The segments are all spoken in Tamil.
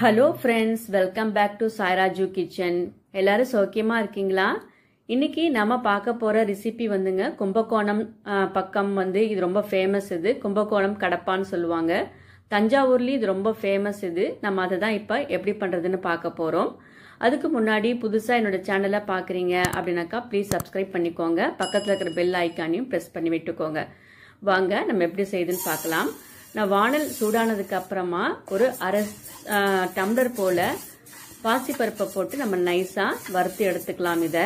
hello friends welcome back to Sairaju kitchen எல்லாரும் சௌக்கியமாக இருக்கீங்களா இன்னைக்கு நம்ம பார்க்க போகிற ரெசிபி வந்துங்க கும்பகோணம் பக்கம் வந்து இது ரொம்ப ஃபேமஸ் இது கும்பகோணம் கடப்பான்னு சொல்லுவாங்க தஞ்சாவூர்லேயும் இது ரொம்ப ஃபேமஸ் இது நம்ம அதை தான் இப்போ எப்படி பண்ணுறதுன்னு பார்க்க போகிறோம் அதுக்கு முன்னாடி புதுசாக என்னோட சேனலை பார்க்குறீங்க அப்படின்னாக்கா ப்ளீஸ் சப்ஸ்கிரைப் பண்ணிக்கோங்க பக்கத்தில் இருக்கிற பெல் ஐக்கானையும் ப்ரெஸ் பண்ணி விட்டுக்கோங்க வாங்க நம்ம எப்படி செய்யுதுன்னு பார்க்கலாம் நான் வானல் சூடானதுக்கு அப்புறமா ஒரு அரை டம்ளர் போல பாசிப்பருப்பை போட்டு நம்ம நைஸாக வறுத்து எடுத்துக்கலாம் இதை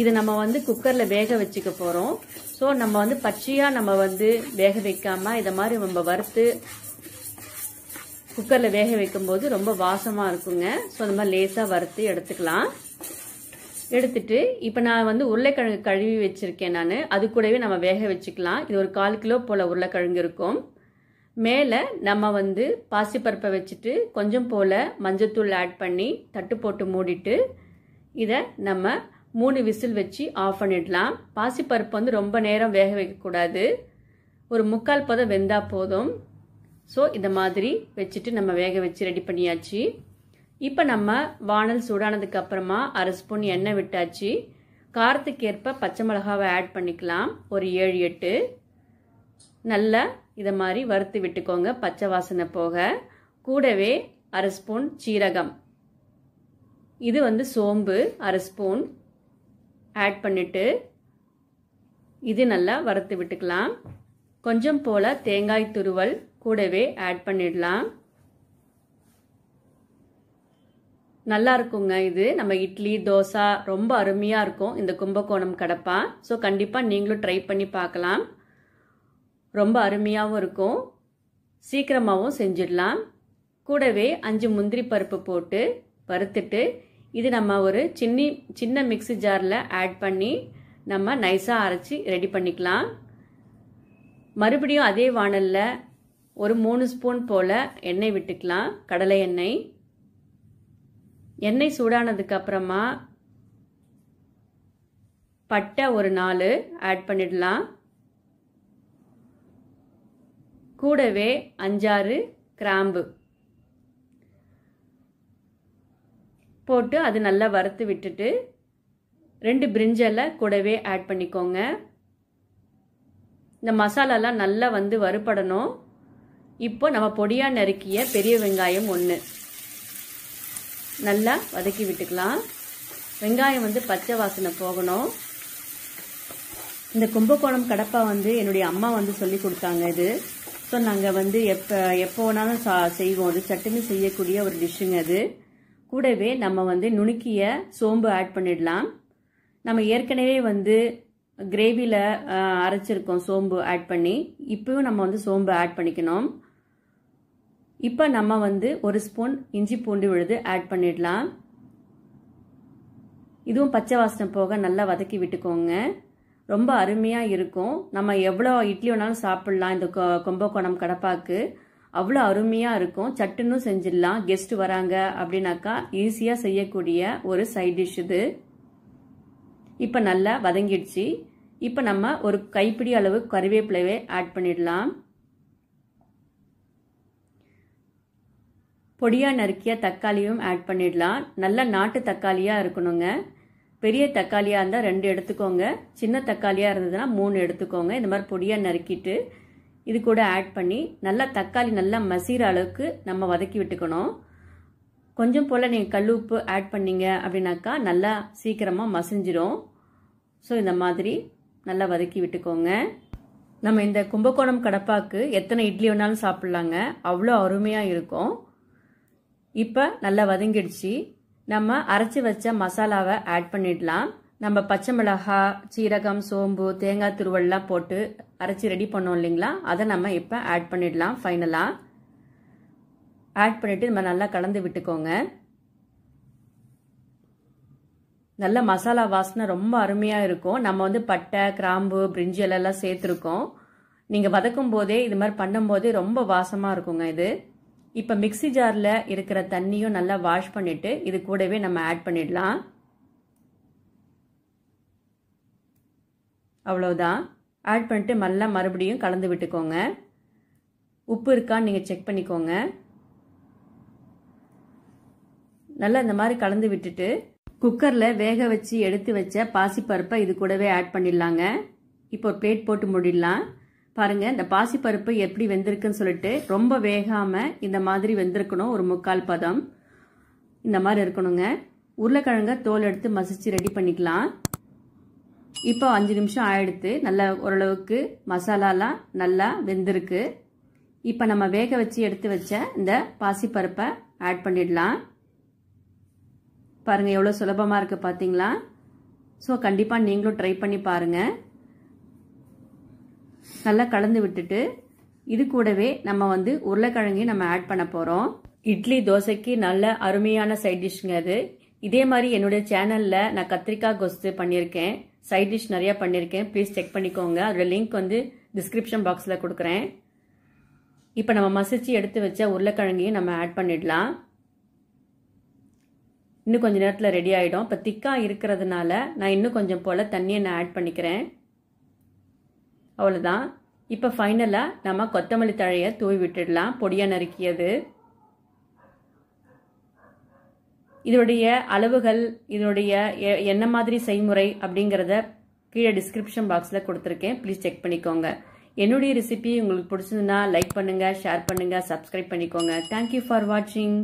இது நம்ம வந்து குக்கரில் வேக வச்சுக்க போகிறோம் ஸோ நம்ம வந்து பச்சையாக நம்ம வந்து வேக வைக்காமல் இதை மாதிரி நம்ம வறுத்து குக்கரில் வேக வைக்கும்போது ரொம்ப வாசமாக இருக்குங்க ஸோ இந்த மாதிரி லேசாக வறுத்து எடுத்துக்கலாம் எடுத்துட்டு இப்போ நான் வந்து உருளைக்கிழங்கு கழுவி வச்சுருக்கேன் நான் அது கூடவே நம்ம வேக வச்சுக்கலாம் இது ஒரு கால் கிலோ போல் உருளைக்கிழங்கு இருக்கும் மேலே நம்ம வந்து பாசிப்பருப்பை வச்சுட்டு கொஞ்சம் போல் மஞ்சத்தூள் ஆட் பண்ணி தட்டு போட்டு மூடிட்டு இதை நம்ம மூணு விசில் வச்சு ஆஃப் பண்ணிடலாம் பாசிப்பருப்பு வந்து ரொம்ப நேரம் வேக வைக்கக்கூடாது ஒரு முக்கால் பதம் வெந்தால் போதும் ஸோ இந்த மாதிரி வச்சுட்டு நம்ம வேக வச்சு ரெடி பண்ணியாச்சு இப்போ நம்ம வானல் சூடானதுக்கு அப்புறமா அரை ஸ்பூன் எண்ணெய் விட்டாச்சு காரத்துக்கு ஏற்ப பச்சை மிளகாவை ஆட் பண்ணிக்கலாம் ஒரு ஏழு எட்டு நல்லா இதை மாதிரி வறுத்து விட்டுக்கோங்க பச்சை வாசனை போக கூடவே அரை ஸ்பூன் சீரகம் இது வந்து சோம்பு அரை ஸ்பூன் ஆட் பண்ணிவிட்டு இது நல்லா வறுத்து விட்டுக்கலாம் கொஞ்சம் போல் தேங்காய் துருவல் கூடவே ஆட் பண்ணிடலாம் நல்லா இருக்குங்க இது நம்ம இட்லி தோசை ரொம்ப அருமையாக இருக்கும் இந்த கும்பகோணம் கடப்பா ஸோ கண்டிப்பாக நீங்களும் ட்ரை பண்ணி பார்க்கலாம் ரொம்ப அருமையாகவும் இருக்கும் சீக்கிரமாகவும் செஞ்சிடலாம் கூடவே அஞ்சு முந்திரி பருப்பு போட்டு வறுத்துட்டு இது நம்ம ஒரு சின்ன சின்ன மிக்சி ஜாரில் ஆட் பண்ணி நம்ம நைஸாக அரைச்சி ரெடி பண்ணிக்கலாம் மறுபடியும் அதே வானலில் ஒரு மூணு ஸ்பூன் போல் எண்ணெய் விட்டுக்கலாம் கடலை எண்ணெய் எண்ணெய் சூடானதுக்கு அப்புறமா பட்டை ஒரு நாலு ஆட் பண்ணிடலாம் கூடவே அஞ்சாறு கிராம்பு போட்டு அது நல்லா வறுத்து விட்டுட்டு ரெண்டு பிரிஞ்சலை கூடவே ஆட் பண்ணிக்கோங்க இந்த மசாலாலாம் நல்லா வந்து வறுபடணும் இப்போ நம்ம பொடியாக நறுக்கிய பெரிய வெங்காயம் ஒன்று நல்லா வதக்கி விட்டுக்கலாம் வெங்காயம் வந்து பச்சை வாசனை போகணும் இந்த கும்பகோணம் கடப்பா வந்து என்னுடைய அம்மா வந்து சொல்லி கொடுத்தாங்க இது ஸோ நாங்கள் வந்து எப்போ எப்போ வேணாலும் சா செய்வோம் அது சட்டுன்னு செய்யக்கூடிய ஒரு டிஷ்ஷுங்க அது கூடவே நம்ம வந்து நுணுக்கிய சோம்பு ஆட் பண்ணிடலாம் நம்ம ஏற்கனவே வந்து கிரேவியில் அரைச்சிருக்கோம் சோம்பு ஆட் பண்ணி இப்போவும் நம்ம வந்து சோம்பு ஆட் பண்ணிக்கணும் இப்போ நம்ம வந்து ஒரு ஸ்பூன் இஞ்சி பூண்டு விழுது ஆட் பண்ணிடலாம் இதுவும் பச்சை வாசனை போக நல்லா வதக்கி விட்டுக்கோங்க ரொம்ப அருமையாக இருக்கும் நம்ம எவ்வளோ இட்லி வேணாலும் சாப்பிட்லாம் இந்த கொம்பக்கோணம் கடப்பாக்கு அவ்வளோ அருமையாக இருக்கும் சட்டுன்னு செஞ்சிடலாம் கெஸ்ட் வராங்க அப்படின்னாக்கா ஈஸியாக செய்யக்கூடிய ஒரு சைட் டிஷ் இது இப்போ நல்லா வதங்கிடுச்சு இப்போ நம்ம ஒரு கைப்பிடி அளவு கருவேப்பிலையே ஆட் பண்ணிடலாம் பொடியாக நறுக்கிய தக்காளியும் ஆட் பண்ணிடலாம் நல்ல நாட்டு தக்காளியாக இருக்கணுங்க பெரிய தக்காளியாக இருந்தால் ரெண்டு எடுத்துக்கோங்க சின்ன தக்காளியாக இருந்ததுன்னா மூணு எடுத்துக்கோங்க இந்த மாதிரி பொடியாக நறுக்கிட்டு இது கூட ஆட் பண்ணி நல்லா தக்காளி நல்லா மசிகிற அளவுக்கு நம்ம வதக்கி விட்டுக்கணும் கொஞ்சம் போல் நீங்கள் கல் உப்பு ஆட் பண்ணீங்க அப்படின்னாக்கா நல்லா சீக்கிரமாக மசிஞ்சிடும் ஸோ இந்த மாதிரி நல்லா வதக்கி விட்டுக்கோங்க நம்ம இந்த கும்பகோணம் கடப்பாக்கு எத்தனை இட்லி வேணாலும் சாப்பிட்லாங்க அவ்வளோ அருமையாக இருக்கும் இப்போ நல்லா வதங்கிடுச்சு நம்ம அரைச்சி வச்ச மசாலாவை ஆட் பண்ணிடலாம் நம்ம பச்சை மிளகா சீரகம் சோம்பு தேங்காய் துருவல்லாம் போட்டு அரைச்சி ரெடி பண்ணோம் இல்லைங்களா அதை நம்ம இப்போ ஆட் பண்ணிடலாம் ஃபைனலாக ஆட் பண்ணிவிட்டு நம்ம நல்லா கலந்து விட்டுக்கோங்க நல்ல மசாலா வாசனை ரொம்ப அருமையாக இருக்கும் நம்ம வந்து பட்டை கிராம்பு பிரிஞ்சி எல்லாம் சேர்த்துருக்கோம் நீங்கள் வதக்கும் போதே இது மாதிரி பண்ணும்போதே ரொம்ப வாசமாக இருக்குங்க இது இப்போ மிக்சி ஜாரில் இருக்கிற தண்ணியும் நல்லா வாஷ் பண்ணிவிட்டு இது கூடவே நம்ம ஆட் பண்ணிடலாம் அவ்வளோதான் ஆட் பண்ணிட்டு நல்லா மறுபடியும் கலந்து விட்டுக்கோங்க உப்பு இருக்கான்னு நீங்கள் செக் பண்ணிக்கோங்க நல்லா இந்த மாதிரி கலந்து விட்டுட்டு குக்கரில் வேக வச்சு எடுத்து வச்ச பாசிப்பருப்பை இது கூடவே ஆட் பண்ணிடலாங்க இப்போ பிளேட் போட்டு முடிடலாம் பாருங்க இந்த பாசிப்பருப்பு எப்படி வெந்திருக்குன்னு சொல்லிட்டு ரொம்ப வேகாமல் இந்த மாதிரி வெந்திருக்கணும் ஒரு முக்கால் பதம் இந்த மாதிரி இருக்கணுங்க உருளைக்கிழங்க தோல் எடுத்து மசிச்சு ரெடி பண்ணிக்கலாம் இப்போ அஞ்சு நிமிஷம் ஆயிடுத்து நல்லா ஓரளவுக்கு மசாலாலாம் நல்லா வெந்திருக்கு இப்போ நம்ம வேக வச்சு எடுத்து வச்ச இந்த பாசிப்பருப்பை ஆட் பண்ணிடலாம் பாருங்கள் எவ்வளோ சுலபமாக இருக்குது பார்த்தீங்களா ஸோ கண்டிப்பாக நீங்களும் ட்ரை பண்ணி பாருங்கள் நல்லா கலந்து விட்டுட்டு இது கூடவே நம்ம வந்து உருளைக்கிழங்கையும் நம்ம ஆட் பண்ண போகிறோம் இட்லி தோசைக்கு நல்ல அருமையான சைட் டிஷ்ங்க அது இதே மாதிரி என்னுடைய சேனலில் நான் கத்திரிக்காய் கொஸ்து பண்ணியிருக்கேன் சைட் டிஷ் நிறையா பண்ணியிருக்கேன் ப்ளீஸ் செக் பண்ணிக்கோங்க அதோட லிங்க் வந்து டிஸ்கிரிப்ஷன் பாக்ஸில் கொடுக்குறேன் இப்போ நம்ம மசிச்சு எடுத்து வச்ச உருளைக்கிழங்கையும் நம்ம ஆட் பண்ணிடலாம் இன்னும் கொஞ்சம் நேரத்தில் ரெடி ஆகிடும் இப்போ திக்காக இருக்கிறதுனால நான் இன்னும் கொஞ்சம் போல் தண்ணியை நான் ஆட் பண்ணிக்கிறேன் அவ்வளோதான் இப்போ ஃபைனலாக நம்ம கொத்தமல்லி தழையை தூவி விட்டுடலாம் பொடியாக நறுக்கியது இதோடைய அளவுகள் இதோடைய என்ன மாதிரி செய்முறை அப்படிங்கிறத கீழே டிஸ்கிரிப்ஷன் பாக்ஸில் கொடுத்துருக்கேன் ப்ளீஸ் செக் பண்ணிக்கோங்க என்னுடைய ரெசிபி உங்களுக்கு பிடிச்சதுன்னா லைக் பண்ணுங்கள் ஷேர் பண்ணுங்கள் சப்ஸ்கிரைப் பண்ணிக்கோங்க தேங்க்யூ ஃபார் வாட்சிங்